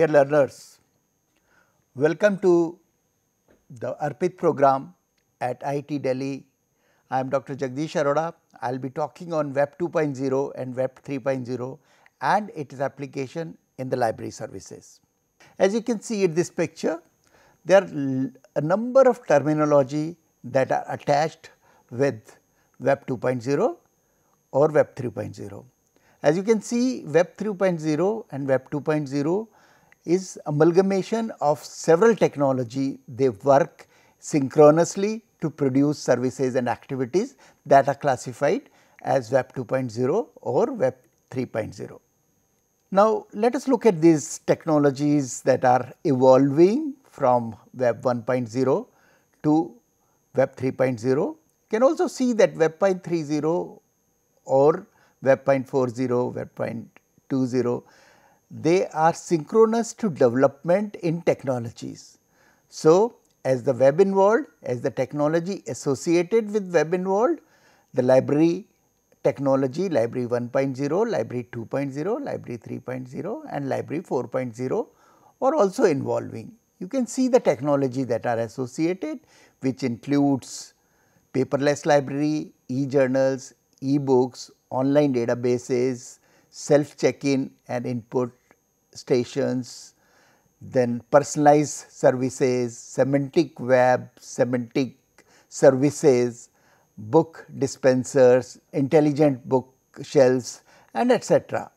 Dear learners, welcome to the ARPIT program at IIT Delhi. I am Dr. Jagdish Arora. I will be talking on Web 2.0 and Web 3.0 and its application in the library services. As you can see in this picture, there are a number of terminology that are attached with Web 2.0 or Web 3.0. As you can see, Web 3.0 and Web 2.0 is amalgamation of several technology they work synchronously to produce services and activities that are classified as web 2.0 or web 3.0. Now, let us look at these technologies that are evolving from web 1.0 to web 3.0. can also see that web 3.0 or web 0.40, web 0.20 they are synchronous to development in technologies. So, as the web involved, as the technology associated with web involved, the library technology library 1.0, library 2.0, library 3.0 and library 4.0 are also involving. You can see the technology that are associated which includes paperless library, e-journals, e-books, online databases, self check-in and input stations, then personalized services, semantic web, semantic services, book dispensers, intelligent book shelves and etc.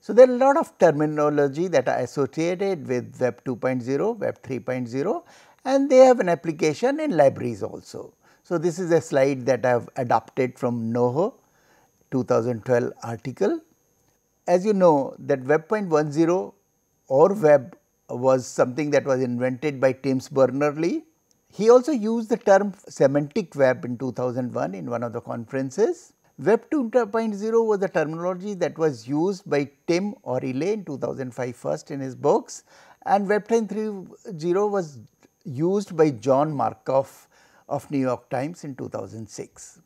So, there are a lot of terminology that are associated with web 2.0, web 3.0 and they have an application in libraries also. So, this is a slide that I have adopted from NoHo 2012 article as you know that Web 0.10 or Web was something that was invented by James Berners-Lee. He also used the term semantic web in 2001 in one of the conferences. Web 2.0 was the terminology that was used by Tim O'Reilly in 2005 first in his books and Web 3.0 was used by John Markov of New York Times in 2006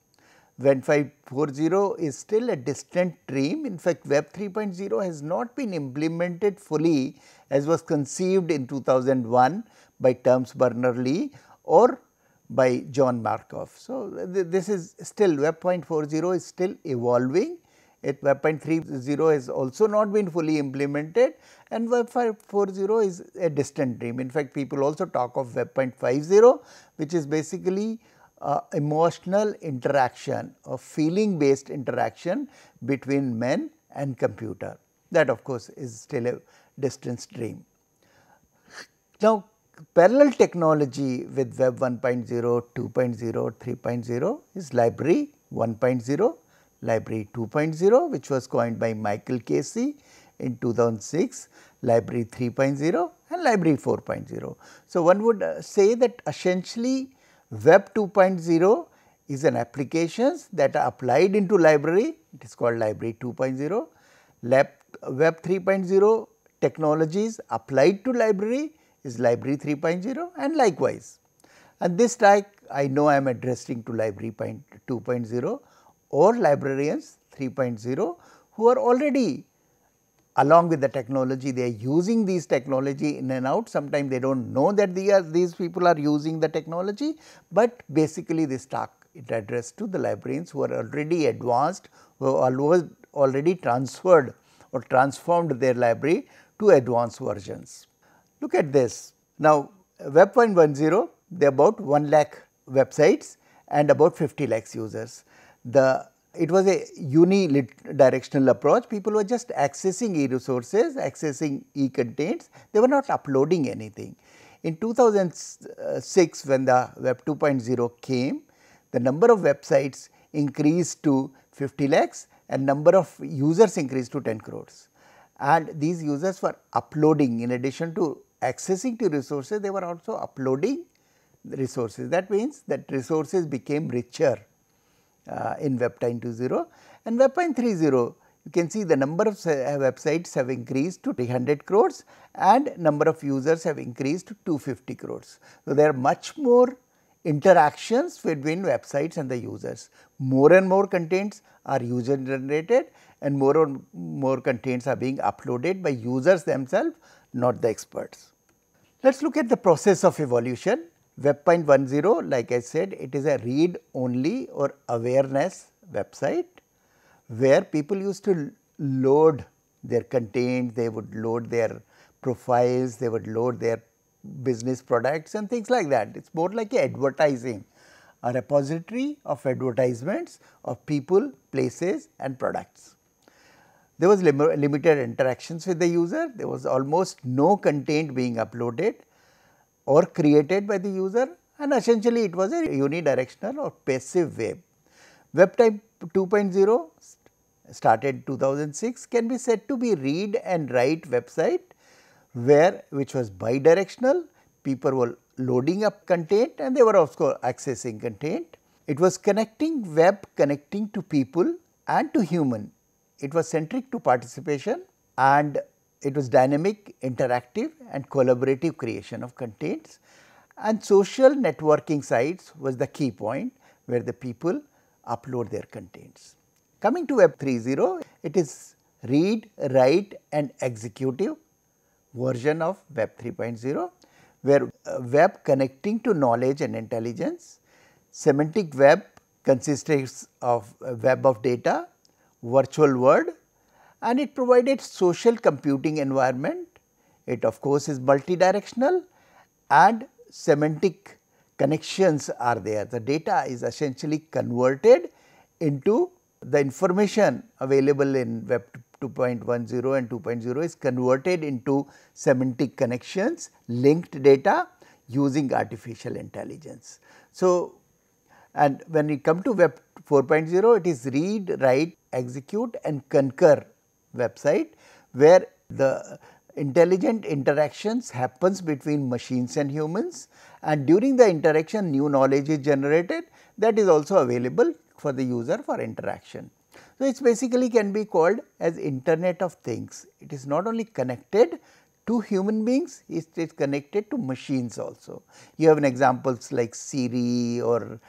when 540 is still a distant dream. In fact, web 3.0 has not been implemented fully as was conceived in 2001 by Terms Berners-Lee or by John Markov. So, this is still web 0.40 is still evolving. It web 3.0 has also not been fully implemented and web 5.40 is a distant dream. In fact, people also talk of web 0.50 which is basically uh, emotional interaction or feeling based interaction between men and computer. That of course, is still a distance dream. Now, parallel technology with web 1.0, 2.0, 3.0 is library 1.0, library 2.0 which was coined by Michael Casey in 2006, library 3.0 and library 4.0. So, one would uh, say that essentially Web 2.0 is an applications that are applied into library, it is called library 2.0. Web 3.0 technologies applied to library is library 3.0 and likewise. And this type I know I am addressing to library 2.0 or librarians 3.0 who are already along with the technology they are using these technology in and out sometimes they do not know that they are, uh, these people are using the technology, but basically this talk it addressed to the librarians who are already advanced who are already transferred or transformed their library to advanced versions. Look at this now web 1.10 they are about 1 lakh websites and about 50 lakhs users. The it was a unidirectional approach. People were just accessing e-resources, accessing e-contents. They were not uploading anything. In 2006, when the Web 2.0 came, the number of websites increased to 50 lakhs and number of users increased to 10 crores. And these users were uploading in addition to accessing to resources, they were also uploading resources. That means that resources became richer uh, in Web 2.0 and Web 3.0 you can see the number of uh, websites have increased to 300 crores and number of users have increased to 250 crores. So, there are much more interactions between websites and the users. More and more contents are user generated and more and more contents are being uploaded by users themselves not the experts. Let us look at the process of evolution web 1.0, like I said it is a read only or awareness website where people used to load their content, they would load their profiles, they would load their business products and things like that. It is more like advertising, a repository of advertisements of people, places and products. There was lim limited interactions with the user, there was almost no content being uploaded or created by the user and essentially it was a unidirectional or passive web. Web type 2.0 started 2006 can be said to be read and write website where which was bidirectional people were loading up content and they were also accessing content. It was connecting web connecting to people and to human. It was centric to participation and it was dynamic, interactive and collaborative creation of contents and social networking sites was the key point where the people upload their contents. Coming to Web 3.0, it is read, write and executive version of Web 3.0 where uh, web connecting to knowledge and intelligence, semantic web consists of uh, web of data, virtual world and it provided social computing environment. It of course is multidirectional and semantic connections are there. The data is essentially converted into the information available in web 2.10 and 2.0 is converted into semantic connections, linked data using artificial intelligence. So, and when we come to web 4.0, it is read, write, execute and concur website where the intelligent interactions happens between machines and humans and during the interaction new knowledge is generated that is also available for the user for interaction. So, it is basically can be called as internet of things. It is not only connected to human beings, it is connected to machines also. You have an examples like Siri or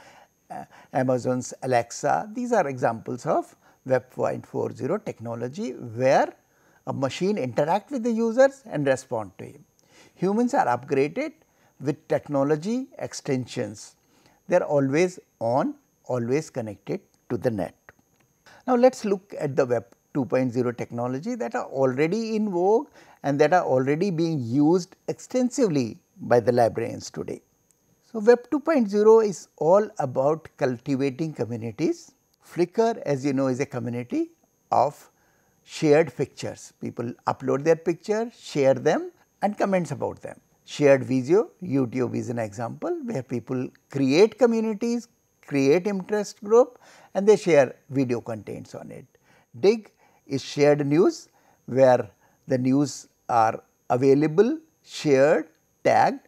uh, Amazon's Alexa, these are examples of Web 0.40 technology where a machine interact with the users and respond to him. Humans are upgraded with technology extensions. They are always on, always connected to the net. Now, let us look at the Web 2.0 technology that are already in vogue and that are already being used extensively by the librarians today. So, Web 2.0 is all about cultivating communities Flickr as you know is a community of shared pictures. People upload their picture, share them and comments about them. Shared video, YouTube is an example where people create communities, create interest group and they share video contents on it. Dig is shared news where the news are available, shared, tagged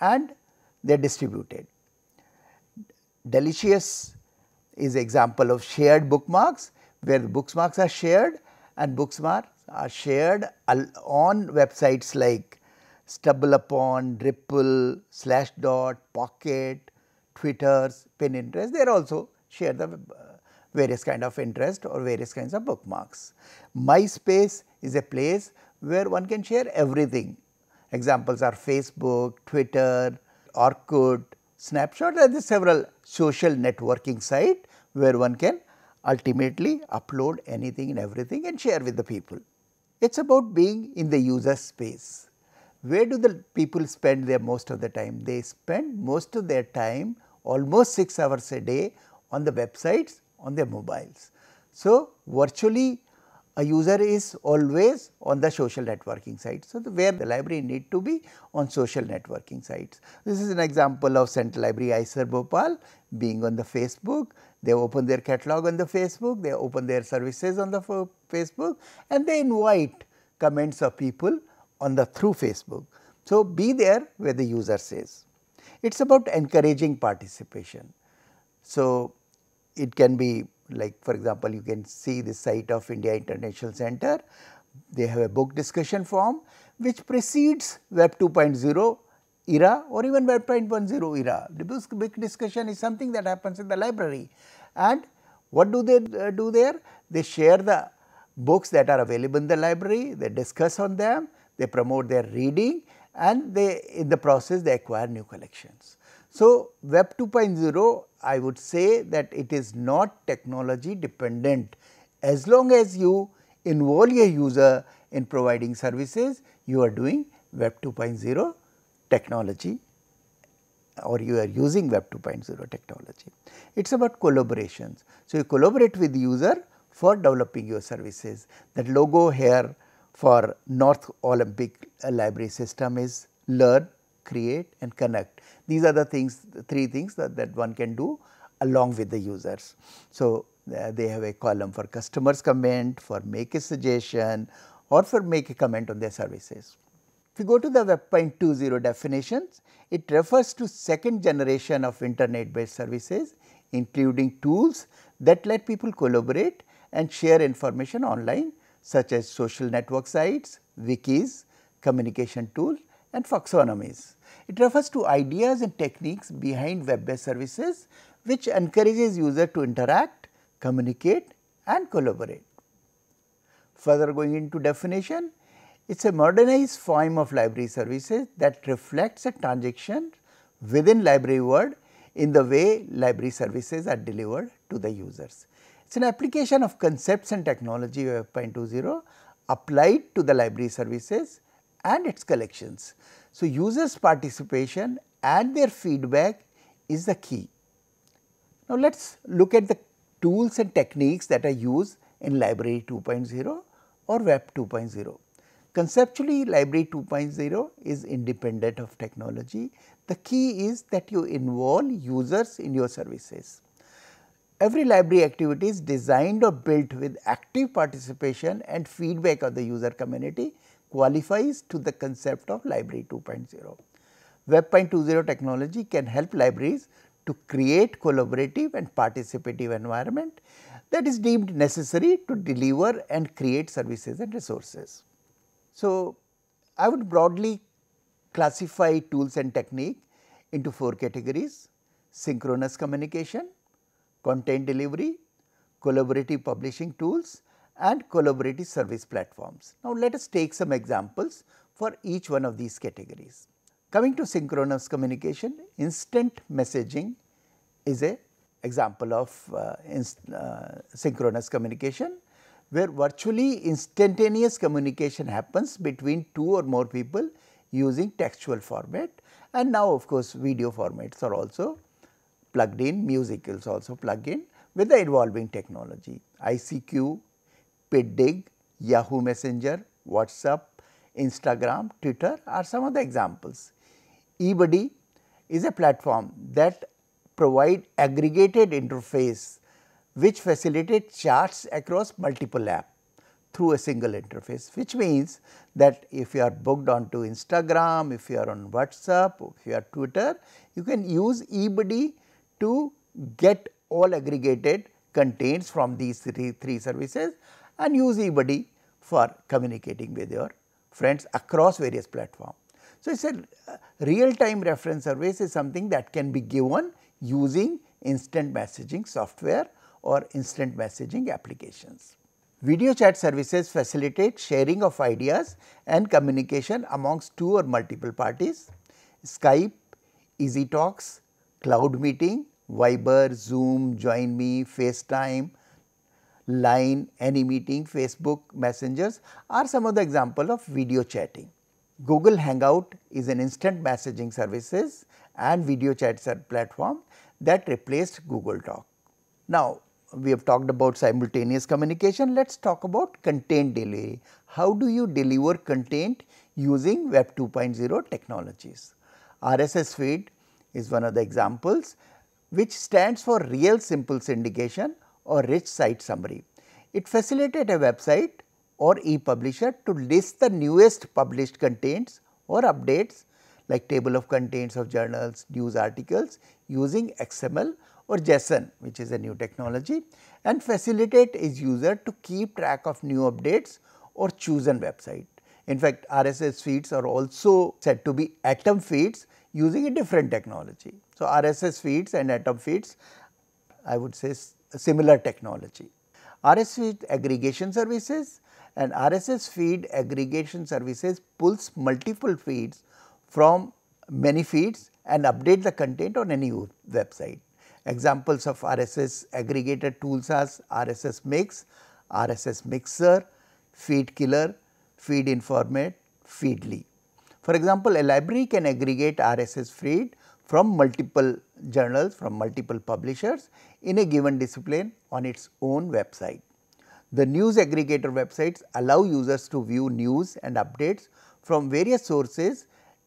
and they are distributed. Delicious is example of shared bookmarks where the bookmarks are shared and bookmarks are shared on websites like StubbleUpon, Ripple, Slashdot, Pocket, Twitters, Pinterest. They are also share the uh, various kind of interest or various kinds of bookmarks. MySpace is a place where one can share everything. Examples are Facebook, Twitter, Orkut, snapshot and the several social networking site where one can ultimately upload anything and everything and share with the people. It is about being in the user space. Where do the people spend their most of the time? They spend most of their time almost 6 hours a day on the websites on their mobiles. So, virtually a user is always on the social networking site. So, the where the library need to be on social networking sites. This is an example of Central Library Iser Bhopal being on the Facebook. They open their catalog on the Facebook, they open their services on the Facebook and they invite comments of people on the through Facebook. So, be there where the user says. It is about encouraging participation. So, it can be like for example, you can see the site of India International Center. They have a book discussion form which precedes web 2.0 era or even web 1.0 era. The book discussion is something that happens in the library and what do they uh, do there? They share the books that are available in the library, they discuss on them, they promote their reading and they in the process they acquire new collections. So, web 2.0 I would say that it is not technology dependent as long as you involve a user in providing services you are doing web 2.0 technology or you are using web 2.0 technology. It is about collaborations. So, you collaborate with the user for developing your services. That logo here for North Olympic library system is learn create and connect. These are the things, the three things that, that one can do along with the users. So, uh, they have a column for customers comment, for make a suggestion or for make a comment on their services. If you go to the Web 2.0 definitions, it refers to second generation of internet based services including tools that let people collaborate and share information online such as social network sites, wikis, communication tools and foxonomies. It refers to ideas and techniques behind web-based services which encourages user to interact, communicate and collaborate. Further going into definition, it is a modernized form of library services that reflects a transaction within library world in the way library services are delivered to the users. It is an application of concepts and technology uh, Web 5.0 applied to the library services and its collections. So, users participation and their feedback is the key. Now, let us look at the tools and techniques that are used in library 2.0 or web 2.0. Conceptually library 2.0 is independent of technology. The key is that you involve users in your services. Every library activity is designed or built with active participation and feedback of the user community qualifies to the concept of library 2.0. Web 2.0 technology can help libraries to create collaborative and participative environment that is deemed necessary to deliver and create services and resources. So, I would broadly classify tools and technique into four categories synchronous communication, content delivery, collaborative publishing tools and collaborative service platforms. Now, let us take some examples for each one of these categories. Coming to synchronous communication, instant messaging is a example of uh, uh, synchronous communication where virtually instantaneous communication happens between two or more people using textual format and now of course, video formats are also plugged in, music is also plugged in with the evolving technology. ICQ Piddig, Yahoo Messenger, WhatsApp, Instagram, Twitter are some of the examples. eBuddy is a platform that provide aggregated interface which facilitate charts across multiple apps through a single interface which means that if you are booked onto Instagram, if you are on WhatsApp, if you are Twitter, you can use eBuddy to get all aggregated contents from these three, three services and use eBuddy for communicating with your friends across various platforms. So, it is a uh, real time reference service is something that can be given using instant messaging software or instant messaging applications. Video chat services facilitate sharing of ideas and communication amongst two or multiple parties. Skype, EasyTalks, Cloud Meeting, Viber, Zoom, JoinMe, FaceTime, Line, Anymeeting, Facebook, Messengers are some of the example of video chatting. Google Hangout is an instant messaging services and video chat platform that replaced Google Talk. Now, we have talked about simultaneous communication, let us talk about content delivery. How do you deliver content using web 2.0 technologies? RSS feed is one of the examples which stands for real simple syndication or rich site summary. It facilitated a website or e-publisher to list the newest published contents or updates like table of contents of journals, news articles using XML or JSON which is a new technology and facilitate its user to keep track of new updates or chosen website. In fact, RSS feeds are also said to be atom feeds using a different technology. So, RSS feeds and atom feeds I would say similar technology. RSS aggregation services and RSS feed aggregation services pulls multiple feeds from many feeds and update the content on any website. Examples of RSS aggregator tools are RSS Mix, RSS Mixer, Feed Killer, Feed Informat, Feedly. For example, a library can aggregate RSS feed from multiple journals from multiple publishers in a given discipline on its own website. The news aggregator websites allow users to view news and updates from various sources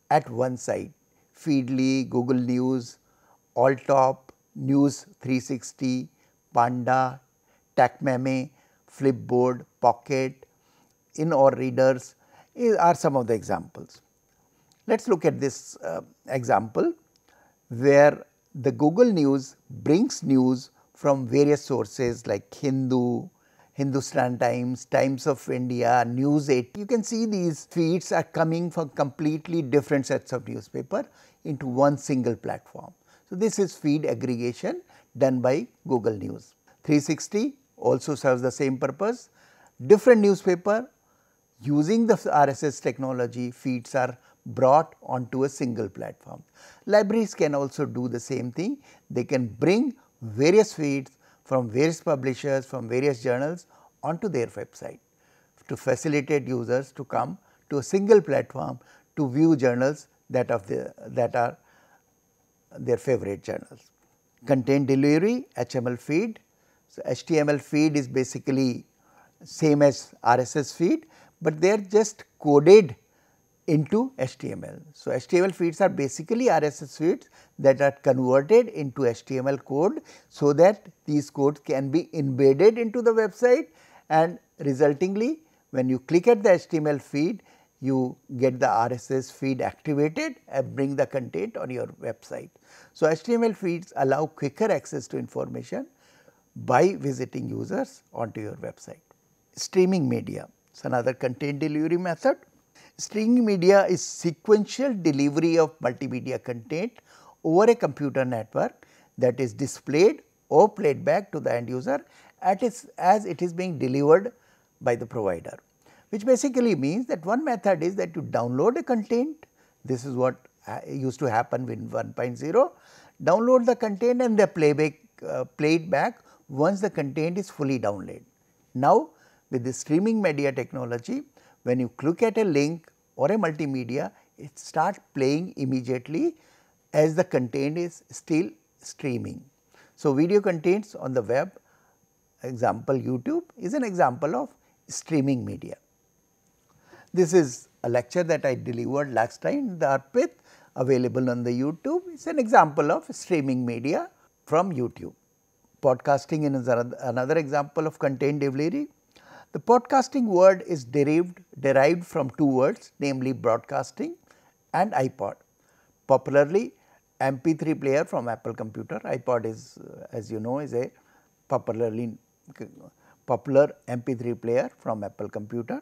at one site Feedly, Google News, Alltop, News 360, Panda, TechMeme, Flipboard, Pocket, In or Readers eh, are some of the examples. Let us look at this uh, example where the Google News brings news from various sources like Hindu, Hindustan Times, Times of India, News 8. You can see these feeds are coming from completely different sets of newspaper into one single platform. So, this is feed aggregation done by Google News. 360 also serves the same purpose. Different newspaper using the RSS technology feeds are brought onto a single platform. Libraries can also do the same thing. They can bring various feeds from various publishers, from various journals onto their website to facilitate users to come to a single platform to view journals that, of the, that are their favorite journals. Content delivery, HTML feed. So, HTML feed is basically same as RSS feed, but they are just coded into HTML. So, HTML feeds are basically RSS feeds that are converted into HTML code. So, that these codes can be embedded into the website and resultingly when you click at the HTML feed you get the RSS feed activated and bring the content on your website. So, HTML feeds allow quicker access to information by visiting users onto your website. Streaming media is another content delivery method Streaming media is sequential delivery of multimedia content over a computer network that is displayed or played back to the end user its, as it is being delivered by the provider. Which basically means that one method is that you download a content, this is what uh, used to happen with 1.0, download the content and the playback uh, played back once the content is fully downloaded. Now, with the streaming media technology, when you click at a link or a multimedia, it starts playing immediately as the content is still streaming. So, video contents on the web example YouTube is an example of streaming media. This is a lecture that I delivered last time the Arpit available on the YouTube is an example of streaming media from YouTube. Podcasting is another example of content delivery the podcasting word is derived, derived from two words, namely broadcasting and iPod. Popularly, MP3 player from Apple computer, iPod is as you know is a popularly popular MP3 player from Apple computer.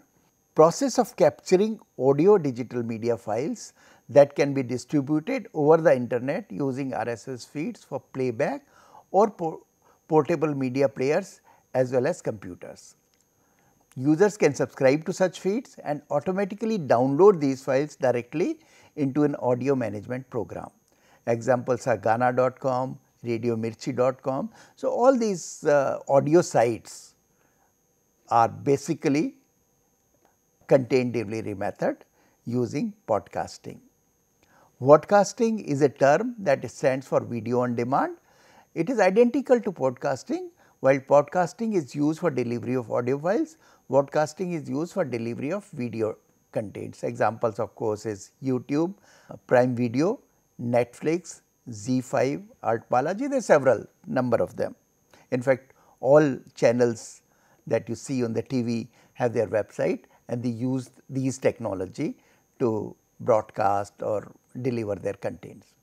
Process of capturing audio digital media files that can be distributed over the internet using RSS feeds for playback or po portable media players as well as computers users can subscribe to such feeds and automatically download these files directly into an audio management program. Examples are Ghana.com, RadioMirchi.com. So, all these uh, audio sites are basically content delivery method using podcasting. Podcasting is a term that stands for video on demand. It is identical to podcasting while podcasting is used for delivery of audio files Broadcasting is used for delivery of video contents. Examples of course is YouTube, Prime Video, Netflix, Z5, Artpalaji, there are several number of them. In fact, all channels that you see on the TV have their website and they use these technology to broadcast or deliver their contents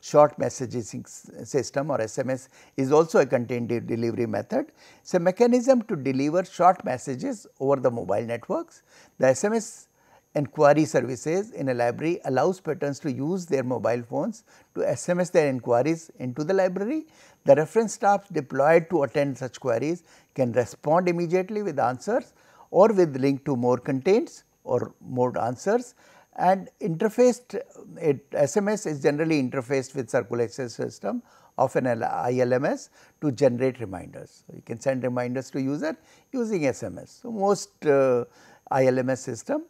short messaging system or SMS is also a content delivery method. It's a mechanism to deliver short messages over the mobile networks. The SMS inquiry services in a library allows patrons to use their mobile phones to SMS their inquiries into the library. The reference staff deployed to attend such queries can respond immediately with answers or with link to more contents or more answers and interfaced it, SMS is generally interfaced with circulation system of an ILMS to generate reminders. So, you can send reminders to user using SMS. So, most uh, ILMS system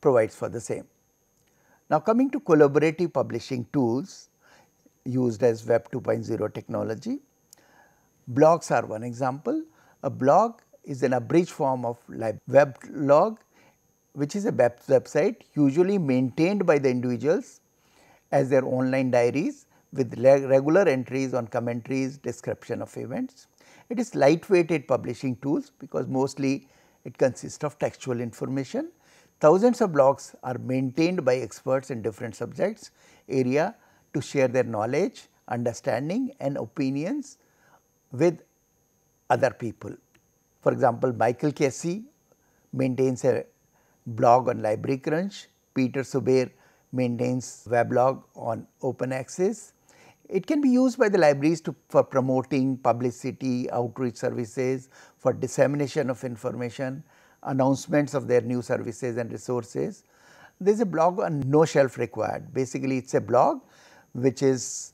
provides for the same. Now, coming to collaborative publishing tools used as web 2.0 technology, blogs are one example. A blog is an abridged form of web log which is a website usually maintained by the individuals as their online diaries with regular entries on commentaries, description of events. It is lightweighted publishing tools because mostly it consists of textual information. Thousands of blogs are maintained by experts in different subjects area to share their knowledge, understanding and opinions with other people. For example, Michael Casey maintains a blog on Library Crunch. Peter Sobeir maintains weblog on Open Access. It can be used by the libraries to, for promoting publicity, outreach services, for dissemination of information, announcements of their new services and resources. There is a blog on no shelf required. Basically, it is a blog which is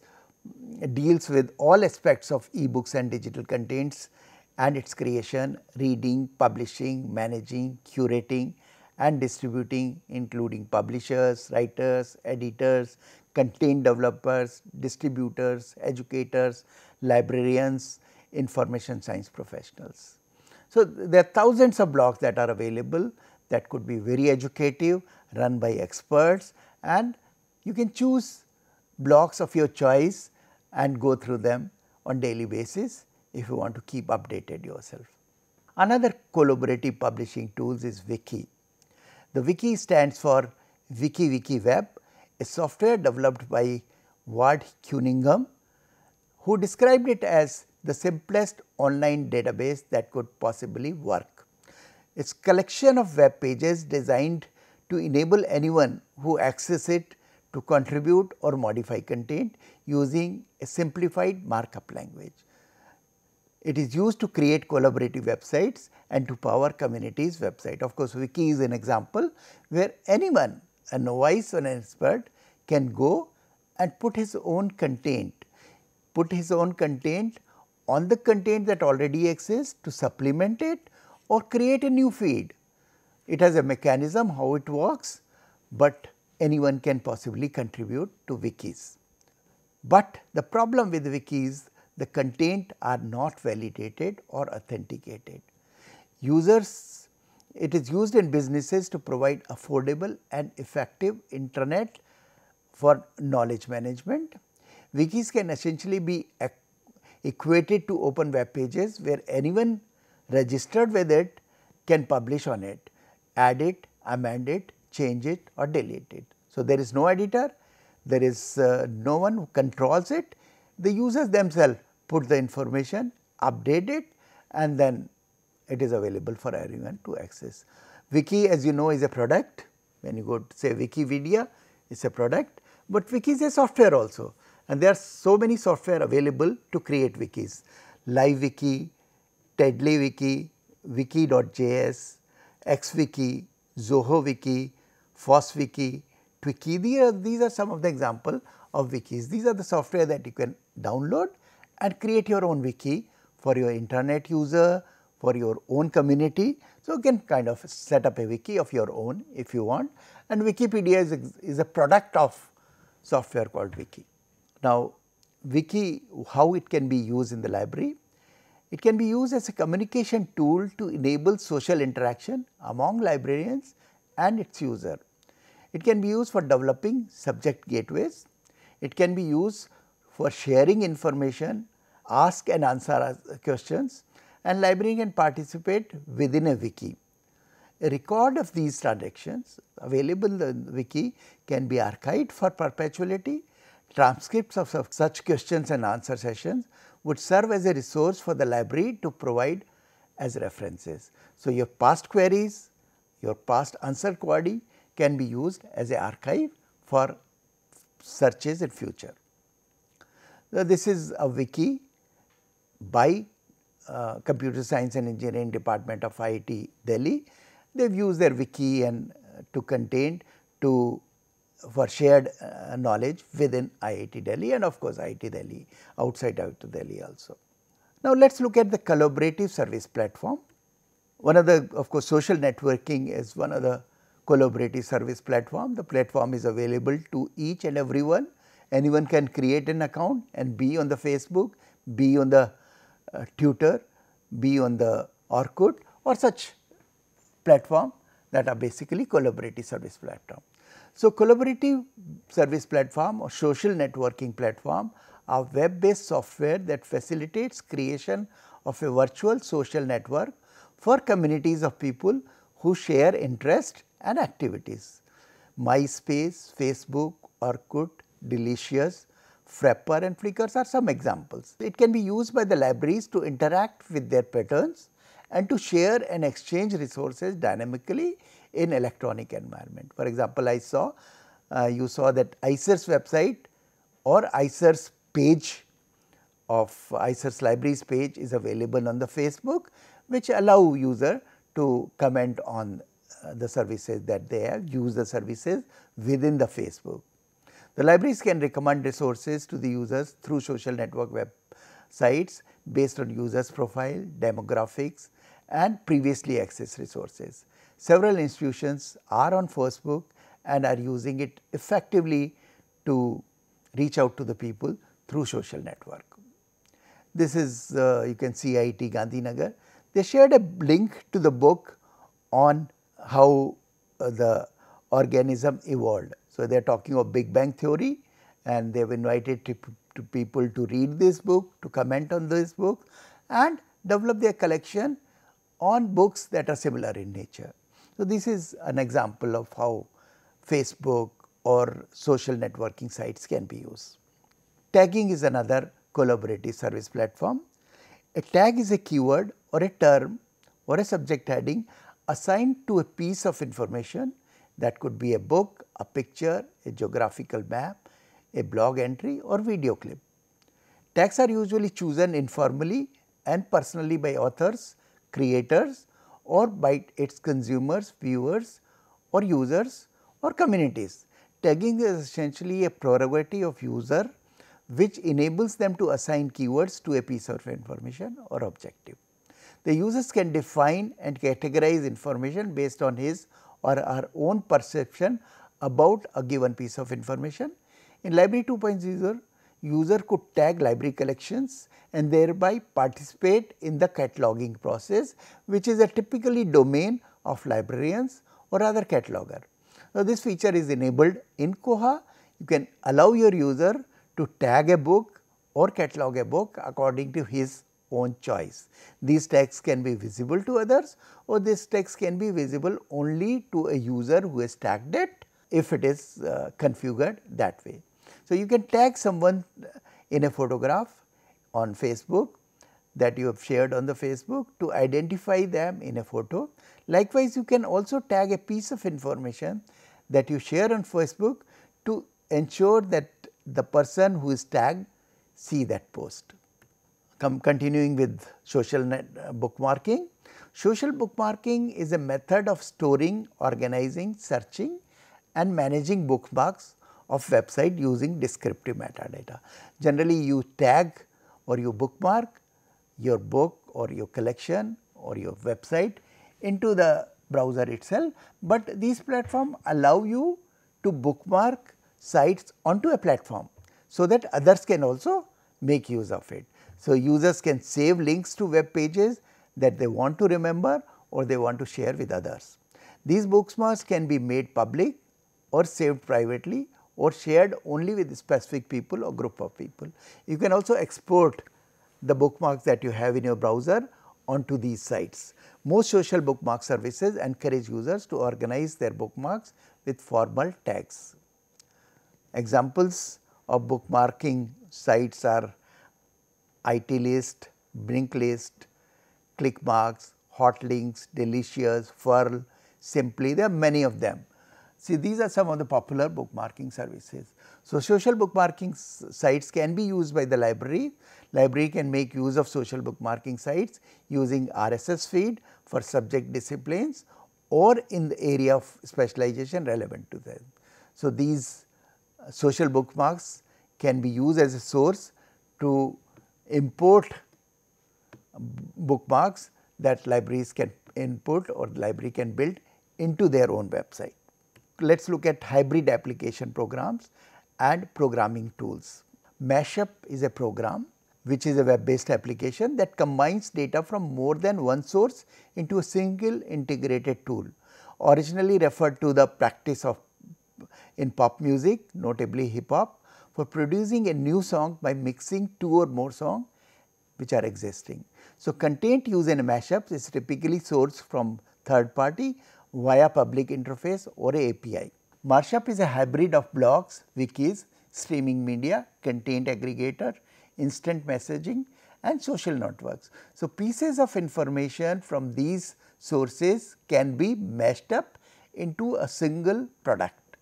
deals with all aspects of ebooks and digital contents and its creation, reading, publishing, managing, curating and distributing including publishers, writers, editors, content developers, distributors, educators, librarians, information science professionals. So, there are thousands of blogs that are available that could be very educative, run by experts and you can choose blogs of your choice and go through them on daily basis if you want to keep updated yourself. Another collaborative publishing tools is Wiki the wiki stands for web, a software developed by Ward Cunningham, who described it as the simplest online database that could possibly work. It's collection of web pages designed to enable anyone who access it to contribute or modify content using a simplified markup language. It is used to create collaborative websites and to power communities website. Of course, wiki is an example where anyone a novice or an expert can go and put his own content, put his own content on the content that already exists to supplement it or create a new feed. It has a mechanism how it works, but anyone can possibly contribute to wikis. But the problem with wikis the content are not validated or authenticated. Users, it is used in businesses to provide affordable and effective intranet for knowledge management. Wikis can essentially be equated to open web pages where anyone registered with it can publish on it, add it, amend it, change it or delete it. So, there is no editor, there is uh, no one who controls it, the users themselves put the information, update it and then it is available for everyone to access. Wiki as you know is a product when you go to say Wikipedia is a product, but wiki is a software also and there are so many software available to create wikis live wiki, Tedley wiki, wiki.js, xwiki, Zoho wiki, FossWiki, Twiki. These are, these are some of the example of wikis. These are the software that you can download and create your own wiki for your internet user, for your own community. So, you can kind of set up a wiki of your own if you want and Wikipedia is, is a product of software called wiki. Now, wiki how it can be used in the library? It can be used as a communication tool to enable social interaction among librarians and its user. It can be used for developing subject gateways. It can be used for sharing information, ask and answer questions and library can participate within a wiki. A record of these transactions available in wiki can be archived for perpetuity. Transcripts of such questions and answer sessions would serve as a resource for the library to provide as references. So, your past queries, your past answer query can be used as an archive for searches in future. So, this is a wiki by uh, Computer Science and Engineering Department of IIT Delhi. They have used their wiki and uh, to contain to for shared uh, knowledge within IIT Delhi and of course IIT Delhi outside IIT Delhi also. Now, let us look at the collaborative service platform. One of the of course, social networking is one of the collaborative service platform. The platform is available to each and everyone anyone can create an account and be on the Facebook, be on the uh, Tutor, be on the Orkut or such platform that are basically collaborative service platform. So, collaborative service platform or social networking platform are web based software that facilitates creation of a virtual social network for communities of people who share interest and activities. MySpace, Facebook, Orkut, delicious, frapper and flickers are some examples. It can be used by the libraries to interact with their patterns and to share and exchange resources dynamically in electronic environment. For example, I saw uh, you saw that ICER's website or ICER's page of ICER's libraries page is available on the Facebook which allow user to comment on uh, the services that they have, use the services within the Facebook. The libraries can recommend resources to the users through social network websites based on users profile, demographics and previously accessed resources. Several institutions are on Facebook and are using it effectively to reach out to the people through social network. This is uh, you can see IIT Gandhinagar. They shared a link to the book on how uh, the organism evolved so they are talking of Big Bang theory and they have invited to, to people to read this book, to comment on this book and develop their collection on books that are similar in nature. So this is an example of how Facebook or social networking sites can be used. Tagging is another collaborative service platform. A tag is a keyword or a term or a subject heading assigned to a piece of information that could be a book, a picture, a geographical map, a blog entry or video clip. Tags are usually chosen informally and personally by authors, creators or by its consumers, viewers or users or communities. Tagging is essentially a prerogative of user which enables them to assign keywords to a piece of information or objective. The users can define and categorize information based on his or her own perception about a given piece of information. In Library 2.0, user could tag library collections and thereby participate in the cataloging process which is a typically domain of librarians or other cataloger. Now, this feature is enabled in Koha. You can allow your user to tag a book or catalog a book according to his own choice. These tags can be visible to others or these tags can be visible only to a user who has tagged it if it is uh, configured that way. So, you can tag someone in a photograph on Facebook that you have shared on the Facebook to identify them in a photo. Likewise, you can also tag a piece of information that you share on Facebook to ensure that the person who is tagged see that post. Come continuing with social uh, bookmarking. Social bookmarking is a method of storing, organizing, searching and managing bookmarks of website using descriptive metadata. Generally you tag or you bookmark your book or your collection or your website into the browser itself, but these platforms allow you to bookmark sites onto a platform so that others can also make use of it. So, users can save links to web pages that they want to remember or they want to share with others. These bookmarks can be made public or saved privately or shared only with specific people or group of people. You can also export the bookmarks that you have in your browser onto these sites. Most social bookmark services encourage users to organize their bookmarks with formal tags. Examples of bookmarking sites are ITList, Brinklist, Clickmarks, Hotlinks, Delicious, Furl, Simply, there are many of them. See these are some of the popular bookmarking services. So social bookmarking sites can be used by the library. Library can make use of social bookmarking sites using RSS feed for subject disciplines or in the area of specialization relevant to them. So these uh, social bookmarks can be used as a source to import bookmarks that libraries can input or the library can build into their own website let us look at hybrid application programs and programming tools. Mashup is a program which is a web based application that combines data from more than one source into a single integrated tool. Originally referred to the practice of in pop music notably hip hop for producing a new song by mixing two or more songs which are existing. So, content used in mashups is typically sourced from third party via public interface or API. Marshup is a hybrid of blogs, wikis, streaming media, content aggregator, instant messaging and social networks. So, pieces of information from these sources can be mashed up into a single product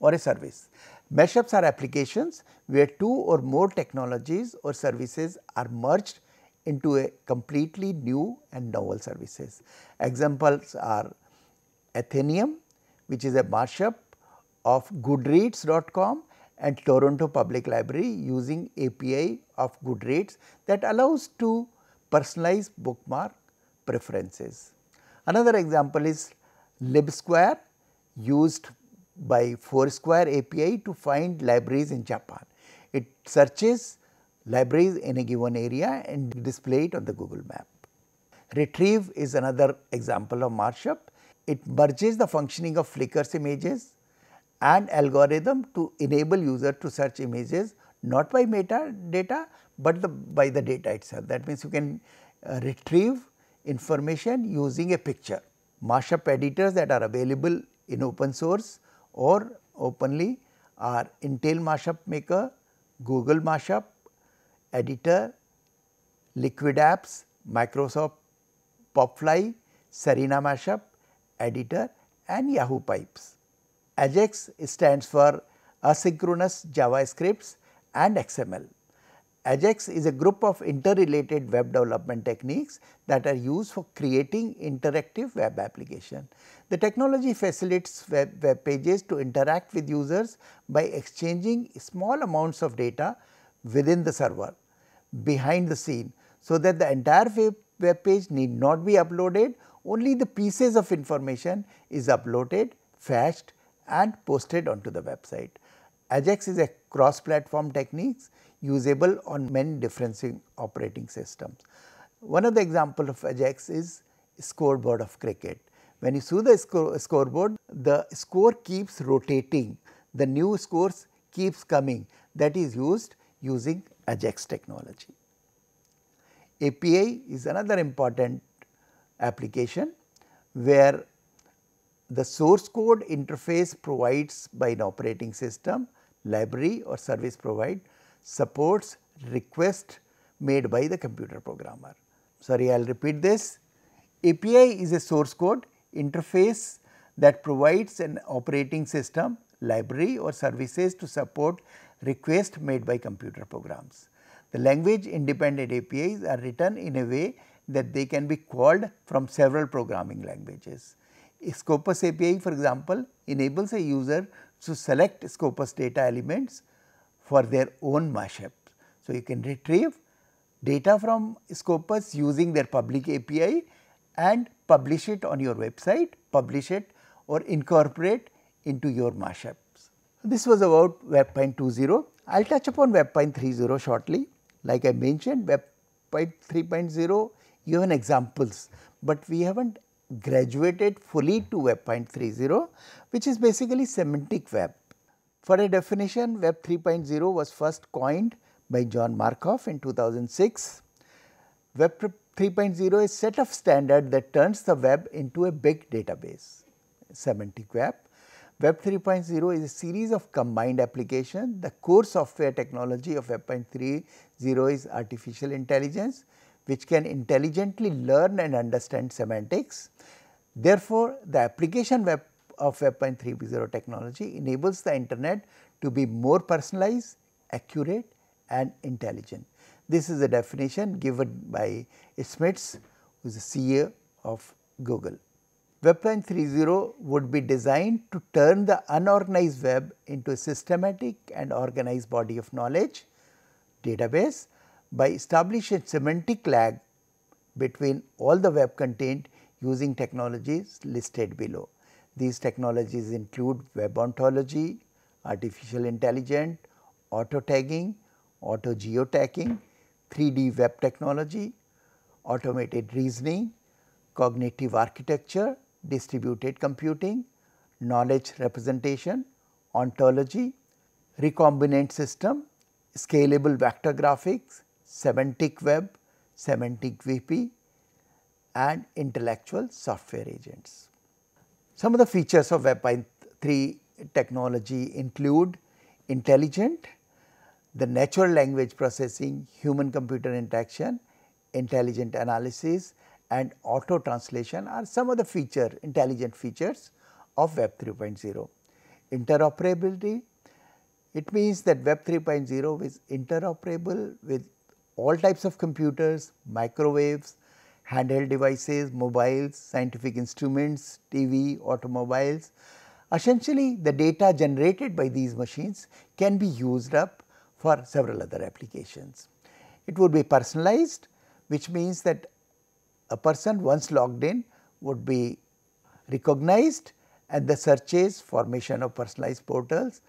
or a service. Mashups are applications where two or more technologies or services are merged into a completely new and novel services. Examples are Athenium which is a mashup of goodreads.com and Toronto Public Library using API of Goodreads that allows to personalize bookmark preferences. Another example is LibSquare used by Foursquare API to find libraries in Japan. It searches libraries in a given area and display it on the Google map. Retrieve is another example of mashup it merges the functioning of Flickr's images and algorithm to enable user to search images not by metadata, but the, by the data itself. That means, you can uh, retrieve information using a picture. Mashup editors that are available in open source or openly are Intel Mashup Maker, Google Mashup Editor, Liquid Apps, Microsoft Popfly, Serena Mashup, editor and Yahoo pipes. AJAX stands for asynchronous JavaScripts and XML. AJAX is a group of interrelated web development techniques that are used for creating interactive web application. The technology facilitates web, web pages to interact with users by exchanging small amounts of data within the server behind the scene so that the entire web web page need not be uploaded, only the pieces of information is uploaded, fetched and posted onto the website. Ajax is a cross-platform techniques usable on many different operating systems. One of the example of Ajax is scoreboard of cricket. When you see the score, scoreboard, the score keeps rotating, the new scores keeps coming that is used using Ajax technology. API is another important application where the source code interface provides by an operating system, library or service provide supports request made by the computer programmer. Sorry, I will repeat this. API is a source code interface that provides an operating system, library or services to support request made by computer programs. The language independent APIs are written in a way that they can be called from several programming languages. Scopus API for example enables a user to select Scopus data elements for their own mashup. So, you can retrieve data from Scopus using their public API and publish it on your website, publish it or incorporate into your mashups. This was about WebPine 2.0. I will touch upon WebPine 3.0 shortly. Like I mentioned Web 3.0 even examples, but we have not graduated fully to Web 3.0 which is basically semantic web. For a definition Web 3.0 was first coined by John Markov in 2006. Web 3.0 is set of standard that turns the web into a big database, semantic web. Web 3.0 is a series of combined applications. The core software technology of Web 3.0 is artificial intelligence which can intelligently learn and understand semantics. Therefore, the application web of Web 3.0 technology enables the internet to be more personalized, accurate and intelligent. This is a definition given by Schmitz who is the CEO of Google. WebLine 3.0 would be designed to turn the unorganized web into a systematic and organized body of knowledge database by establishing semantic lag between all the web content using technologies listed below. These technologies include web ontology, artificial intelligence, auto tagging, auto geotagging, 3D web technology, automated reasoning, cognitive architecture distributed computing, knowledge representation, ontology, recombinant system, scalable vector graphics, semantic web, semantic VP and intellectual software agents. Some of the features of Web 3 technology include intelligent, the natural language processing, human computer interaction, intelligent analysis, and auto translation are some of the feature intelligent features of web 3.0. Interoperability it means that web 3.0 is interoperable with all types of computers, microwaves, handheld devices, mobiles, scientific instruments, TV, automobiles. Essentially the data generated by these machines can be used up for several other applications. It would be personalized which means that a person once logged in would be recognized and the searches formation of personalized portals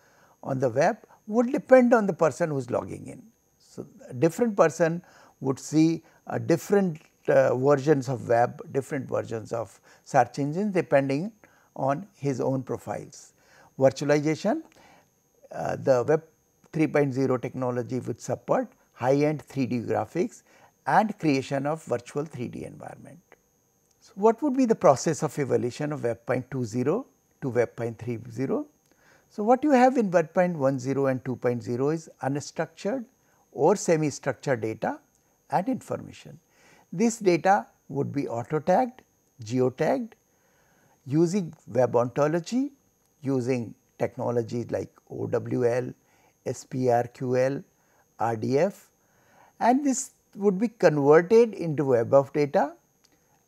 on the web would depend on the person who is logging in. So, a different person would see a different uh, versions of web, different versions of search engines depending on his own profiles. Virtualization, uh, the web 3.0 technology would support high end 3D graphics and creation of virtual 3D environment. So, what would be the process of evolution of Web 2.0 to Web 3.0? So, what you have in Web 1.0 and 2.0 is unstructured or semi-structured data and information. This data would be auto-tagged, geo-tagged using web ontology, using technologies like OWL, SPRQL, RDF and this would be converted into web of data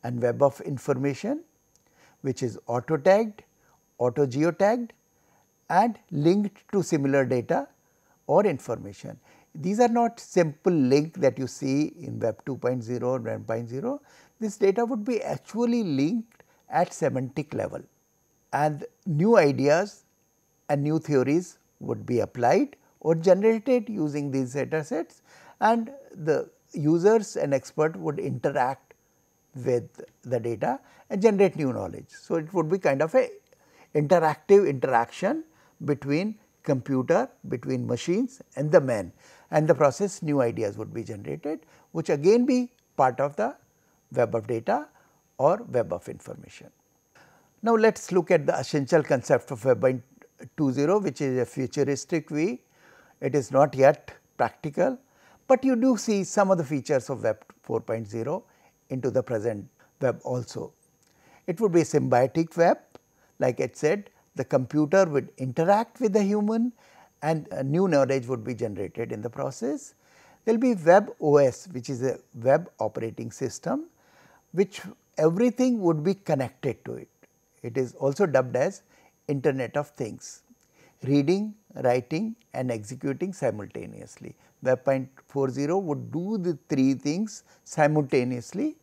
and web of information which is auto tagged, auto geo tagged and linked to similar data or information. These are not simple link that you see in web 2.0 or web 1.0, this data would be actually linked at semantic level and new ideas and new theories would be applied or generated using these data sets and the users and expert would interact with the data and generate new knowledge. So, it would be kind of a interactive interaction between computer, between machines and the man and the process new ideas would be generated which again be part of the web of data or web of information. Now, let us look at the essential concept of web 2.0 which is a futuristic way. It is not yet practical but you do see some of the features of web 4.0 into the present web also. It would be a symbiotic web like it said the computer would interact with the human and new knowledge would be generated in the process. There will be web OS which is a web operating system which everything would be connected to it. It is also dubbed as internet of things reading, writing and executing simultaneously. Web 0.40 would do the three things simultaneously.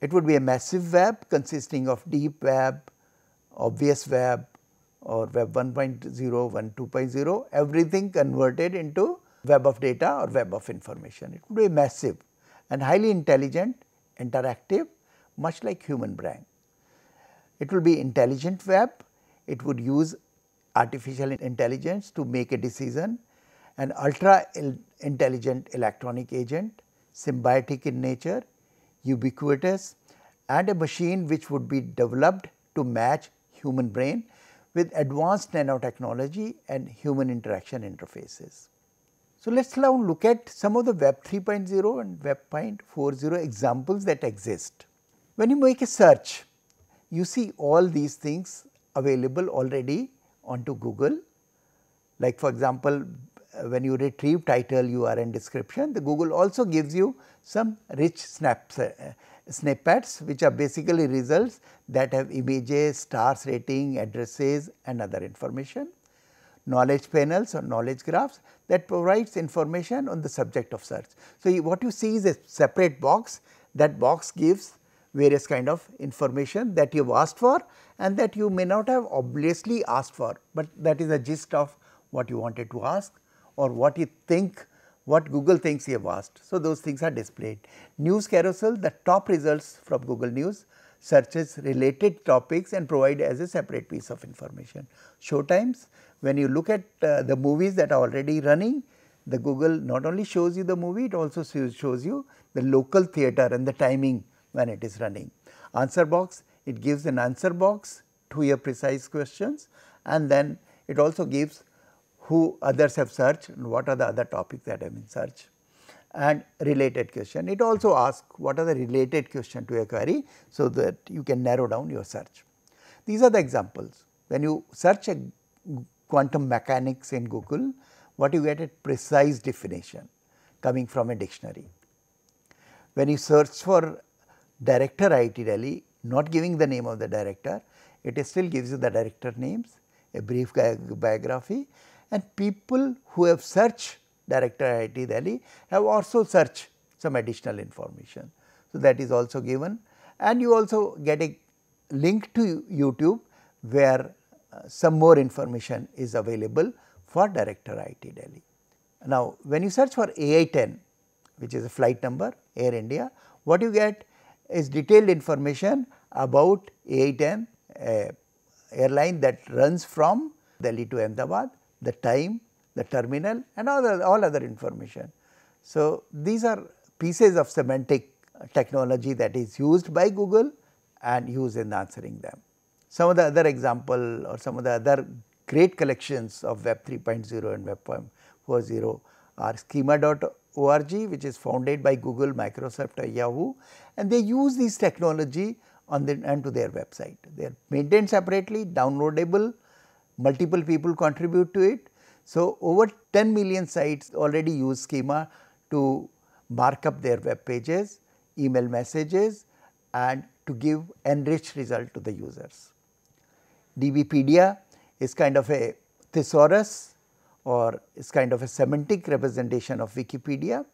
It would be a massive web consisting of deep web, obvious web or web 1.0, 1, everything converted into web of data or web of information. It would be massive and highly intelligent, interactive, much like human brain. It will be intelligent web, it would use artificial intelligence to make a decision, an ultra intelligent electronic agent, symbiotic in nature, ubiquitous and a machine which would be developed to match human brain with advanced nanotechnology and human interaction interfaces. So, let us now look at some of the web 3.0 and web 4.0 examples that exist. When you make a search, you see all these things available already onto Google. Like for example, when you retrieve title, URL description, the Google also gives you some rich snaps, uh, snippets which are basically results that have images, stars rating, addresses and other information. Knowledge panels or knowledge graphs that provides information on the subject of search. So, what you see is a separate box that box gives various kind of information that you have asked for and that you may not have obviously asked for, but that is the gist of what you wanted to ask or what you think what Google thinks you have asked. So, those things are displayed. News carousel the top results from Google News searches related topics and provide as a separate piece of information. Show times when you look at uh, the movies that are already running the Google not only shows you the movie it also shows you the local theater and the timing when it is running. Answer box, it gives an answer box to your precise questions and then it also gives who others have searched and what are the other topics that have been searched and related question. It also asks what are the related question to a query so that you can narrow down your search. These are the examples. When you search a quantum mechanics in Google, what you get a precise definition coming from a dictionary. When you search for director IIT Delhi, not giving the name of the director, it still gives you the director names, a brief biography and people who have searched director IIT Delhi have also searched some additional information. So, that is also given and you also get a link to YouTube where uh, some more information is available for director IIT Delhi. Now, when you search for AI 10 which is a flight number Air India, what you get is detailed information about a 8 uh, airline that runs from Delhi to Ahmedabad, the time, the terminal and all, the, all other information. So, these are pieces of semantic technology that is used by Google and used in answering them. Some of the other example or some of the other great collections of web 3.0 and web 4.0 are schema.org org which is founded by Google, Microsoft or Yahoo and they use this technology on the and to their website. They are maintained separately, downloadable, multiple people contribute to it. So, over 10 million sites already use schema to mark up their web pages, email messages and to give enriched result to the users. DBpedia is kind of a thesaurus or is kind of a semantic representation of Wikipedia.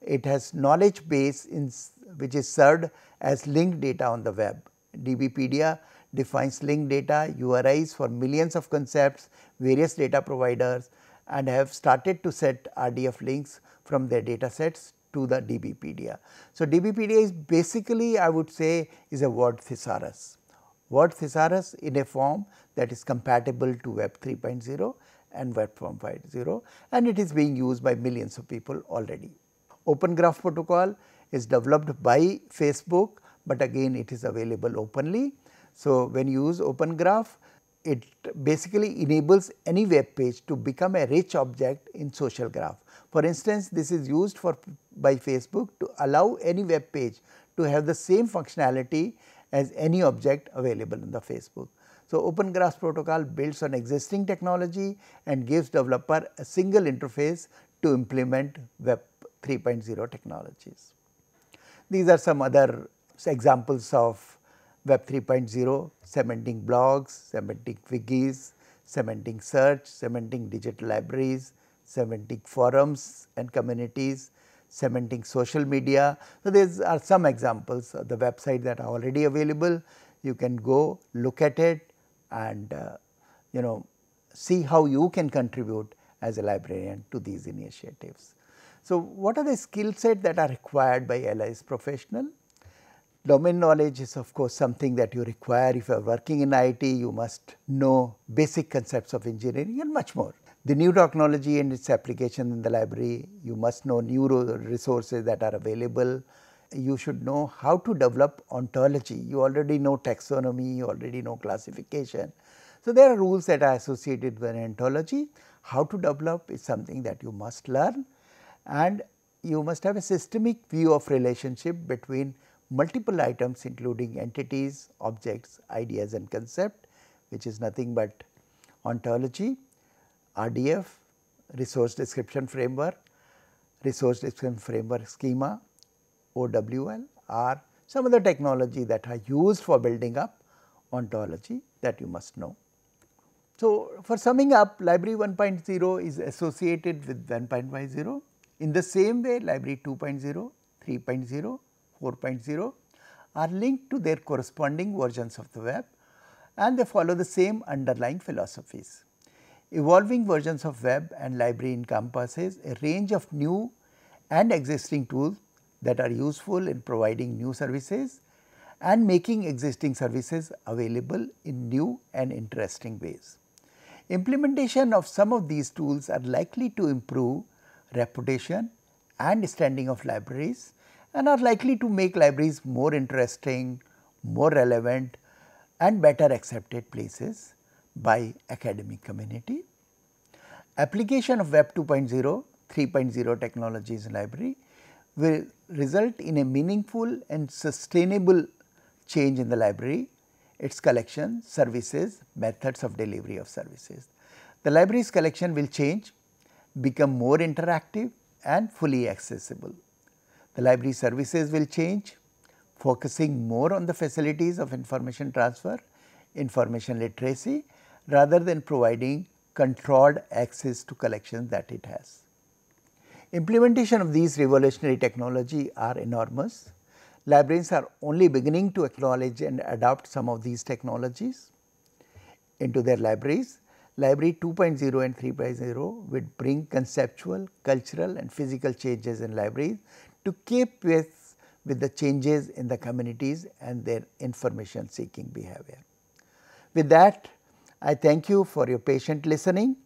It has knowledge base in, which is served as linked data on the web. DBpedia defines linked data URIs for millions of concepts, various data providers and have started to set RDF links from their data sets to the DBpedia. So, DBpedia is basically I would say is a word thesaurus, word thesaurus in a form that is compatible to web 3.0 and web from 5.0 and it is being used by millions of people already. Open Graph protocol is developed by Facebook, but again it is available openly. So, when you use Open Graph, it basically enables any web page to become a rich object in social graph. For instance, this is used for by Facebook to allow any web page to have the same functionality as any object available in the Facebook. So, Open protocol builds on existing technology and gives developer a single interface to implement web 3.0 technologies. These are some other examples of web 3.0 cementing blogs, cementing wikis, cementing search, cementing digital libraries, cementing forums and communities, cementing social media. So, these are some examples of the website that are already available. You can go look at it, and uh, you know see how you can contribute as a librarian to these initiatives. So, what are the skill set that are required by LIS professional? Domain knowledge is of course something that you require if you are working in IT, you must know basic concepts of engineering and much more. The new technology and its application in the library, you must know new resources that are available, you should know how to develop ontology. You already know taxonomy, you already know classification. So, there are rules that are associated with ontology. How to develop is something that you must learn and you must have a systemic view of relationship between multiple items including entities, objects, ideas and concept which is nothing but ontology, RDF, resource description framework, resource description framework schema OWL are some of the technology that are used for building up ontology that you must know. So, for summing up library 1.0 is associated with 1.50. In the same way library 2.0, 3.0, 4.0 are linked to their corresponding versions of the web and they follow the same underlying philosophies. Evolving versions of web and library encompasses a range of new and existing tools that are useful in providing new services and making existing services available in new and interesting ways. Implementation of some of these tools are likely to improve reputation and standing of libraries and are likely to make libraries more interesting, more relevant and better accepted places by academic community. Application of Web 2.0, 3.0 technologies library will result in a meaningful and sustainable change in the library, its collection, services, methods of delivery of services. The library's collection will change, become more interactive and fully accessible. The library services will change, focusing more on the facilities of information transfer, information literacy rather than providing controlled access to collections that it has. Implementation of these revolutionary technology are enormous. Librarians are only beginning to acknowledge and adopt some of these technologies into their libraries. Library 2.0 and 3.0 would bring conceptual, cultural and physical changes in libraries to keep pace with the changes in the communities and their information seeking behavior. With that, I thank you for your patient listening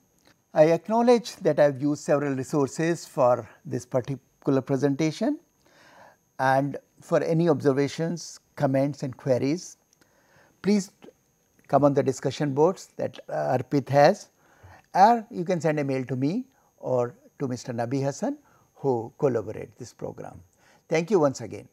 I acknowledge that I have used several resources for this particular presentation and for any observations, comments and queries, please come on the discussion boards that uh, Arpit has or you can send a mail to me or to Mr. Nabi Hassan who collaborated this program. Thank you once again.